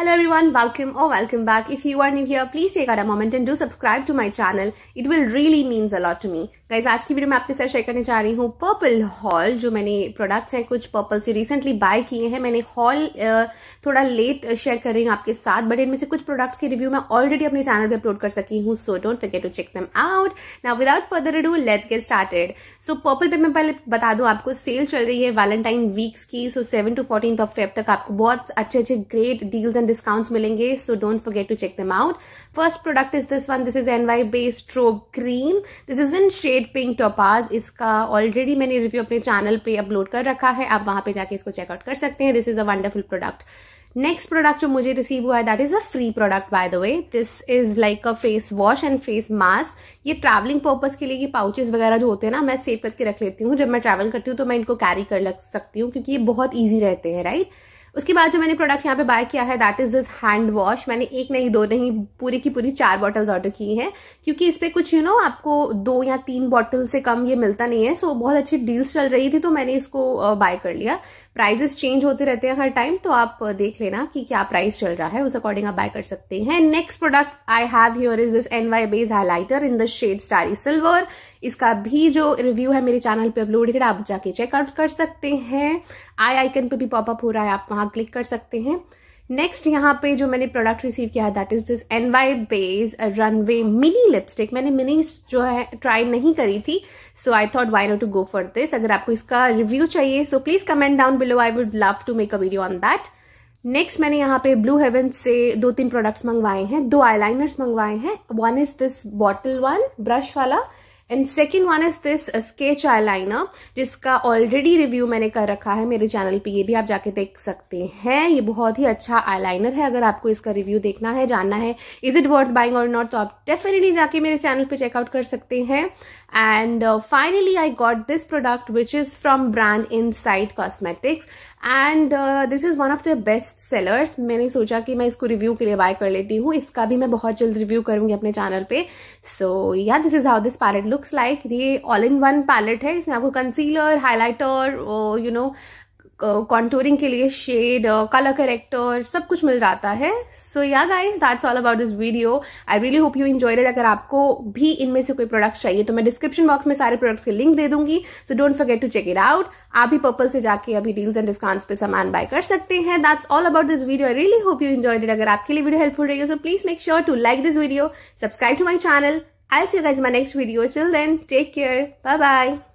Hello everyone, welcome or welcome back. If you are new here, please take out a moment and do subscribe to my channel. It will really means a lot to me. Guys आज की video में आपके साथ share करने जा रही हूँ purple hall जो मैंने प्रोडक्ट्स हैं कुछ पर्पल से रिसेंटली बाय किए हैं मैंने हॉल थोड़ा लेट शेयर कर रही हूँ आपके साथ बट इनमें से कुछ प्रोडक्ट्स के रिव्यू मैं ऑलरेडी अपने चैनल पे अपलोड कर सकी हूँ so don't forget to check them out now without further do let's get started so Purplle पे मैं पहले बता दू आपको सेल चल रही है वैलेंटाइन वीक्स की so seven to fourteen of Feb तक आपको बहुत अच्छे अच्छे ग्रेट डील्स एंड डिस्काउंट्स मिलेंगे so don't forget to check them out first product is this one this is NY based ट्रो cream this is in shade shade pink topaz इसका already मैंने review अपने चैनल पे upload कर रखा है आप वहां पे जाके इसको चेकआउट कर सकते हैं this is a wonderful product next product जो मुझे रिसीव हुआ है that is a free product by the way this is like a face wash and face mask ये ट्रैवलिंग पर्पज के लिए ये पाउचेस वगैरह जो होते हैं ना मैं सेव करके रख लेती हूँ जब मैं ट्रैवल करती हूँ तो मैं इनको कैरी कर लग सकती हूँ क्योंकि ये बहुत ईजी रहते हैं राइट right? उसके बाद जो मैंने प्रोडक्ट यहाँ पे बाय किया है that is this hand wash मैंने एक नहीं दो नहीं पूरी की पूरी चार बॉटल्स ऑर्डर की हैं क्योंकि इस पर कुछ यू you नो know, आपको दो या तीन बॉटल से कम ये मिलता नहीं है सो so, बहुत अच्छी डील्स चल रही थी तो मैंने इसको बाय कर लिया प्राइजेस चेंज होते रहते हैं हर टाइम तो आप देख लेना कि क्या प्राइस चल रहा है उस अकॉर्डिंग आप बाय कर सकते हैं next product I have here is this NY Bae highlighter in the shade starry silver इसका भी जो रिव्यू है मेरे चैनल पे अपलोडेड आप जाके चेकआउट कर सकते हैं आई आइकन पे भी पॉपअप हो रहा है आप वहां क्लिक कर सकते हैं नेक्स्ट यहाँ पे जो मैंने प्रोडक्ट रिसीव किया है that is this NY Bae runway mini lipstick मैंने मिनी जो है ट्राई नहीं करी थी so I thought why not to go for this अगर आपको इसका रिव्यू चाहिए so please comment down below I would love to make a video on that next मैंने यहाँ पे ब्लू हेवन से दो तीन प्रोडक्ट्स मंगवाए हैं दो आईलाइनर्स मंगवाए हैं one is this bottle one brush वाला and second one is this sketch eyeliner जिसका ऑलरेडी रिव्यू मैंने कर रखा है मेरे चैनल पे ये भी आप जाके देख सकते हैं ये बहुत ही अच्छा आई लाइनर है अगर आपको इसका रिव्यू देखना है जानना है इज इट वर्थ बाइंग और नॉट तो आप डेफिनेटली जाके मेरे चैनल पे चेकआउट कर सकते हैं and uh, finally i got this product which is from brand inside cosmetics and this is one of the best sellers मैंने सोचा कि मैं इसको रिव्यू के लिए बाय कर लेती हूँ इसका भी मैं बहुत जल्द रिव्यू करूँगी अपने चैनल पे so ya this is how this palette looks like ये ऑल इन वन पैलेट है इसमें आपको concealer highlighter you know contouring के लिए शेड कलर करेक्टर सब कुछ मिल जाता है so ya guys that's all about this video I really hope you enjoy it अगर आपको भी इनमें से कोई प्रोडक्ट चाहिए तो मैं डिस्क्रिप्शन बॉक्स में सारे प्रोडक्ट्स के लिंक दे दूंगी so don't forget to check it out आप भी पर्पल से जाके अभी डील्स एंड डिस्काउंट्स पे सामान बाय कर सकते हैं that's all about this video I really hope you enjoy it अगर आपके लिए वीडियो हेल्पफुल रही so please make sure to like this video subscribe to my channel I see guys my next video till then take care bye bye